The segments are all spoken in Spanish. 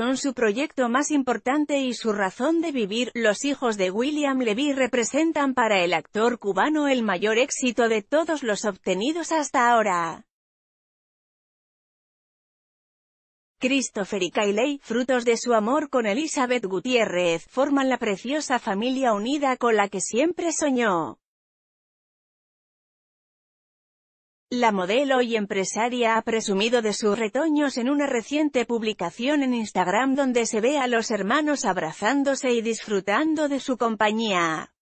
son su proyecto más importante y su razón de vivir. Los hijos de William Levy representan para el actor cubano el mayor éxito de todos los obtenidos hasta ahora. Christopher y Kylie, frutos de su amor con Elizabeth Gutiérrez, forman la preciosa familia unida con la que siempre soñó. La modelo y empresaria ha presumido de sus retoños en una reciente publicación en Instagram donde se ve a los hermanos abrazándose y disfrutando de su compañía.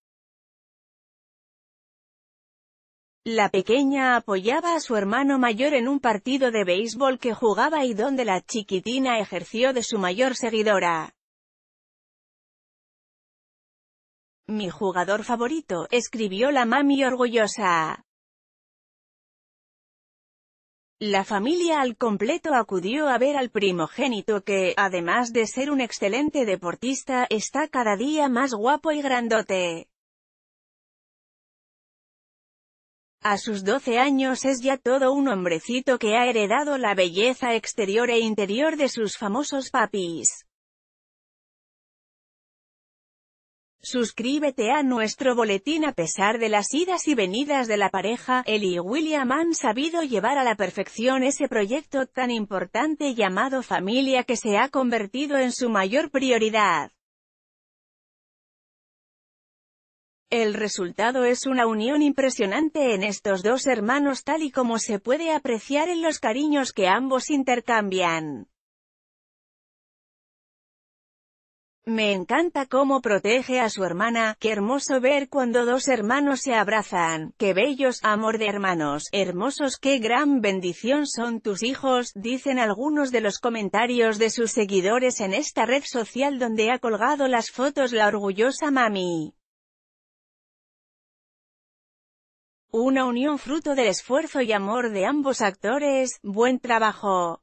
La pequeña apoyaba a su hermano mayor en un partido de béisbol que jugaba y donde la chiquitina ejerció de su mayor seguidora. Mi jugador favorito, escribió la mami orgullosa. La familia al completo acudió a ver al primogénito que, además de ser un excelente deportista, está cada día más guapo y grandote. A sus 12 años es ya todo un hombrecito que ha heredado la belleza exterior e interior de sus famosos papis. Suscríbete a nuestro boletín a pesar de las idas y venidas de la pareja, Ellie y William han sabido llevar a la perfección ese proyecto tan importante llamado familia que se ha convertido en su mayor prioridad. El resultado es una unión impresionante en estos dos hermanos tal y como se puede apreciar en los cariños que ambos intercambian. Me encanta cómo protege a su hermana, qué hermoso ver cuando dos hermanos se abrazan, qué bellos, amor de hermanos, hermosos, qué gran bendición son tus hijos, dicen algunos de los comentarios de sus seguidores en esta red social donde ha colgado las fotos la orgullosa mami. Una unión fruto del esfuerzo y amor de ambos actores, buen trabajo.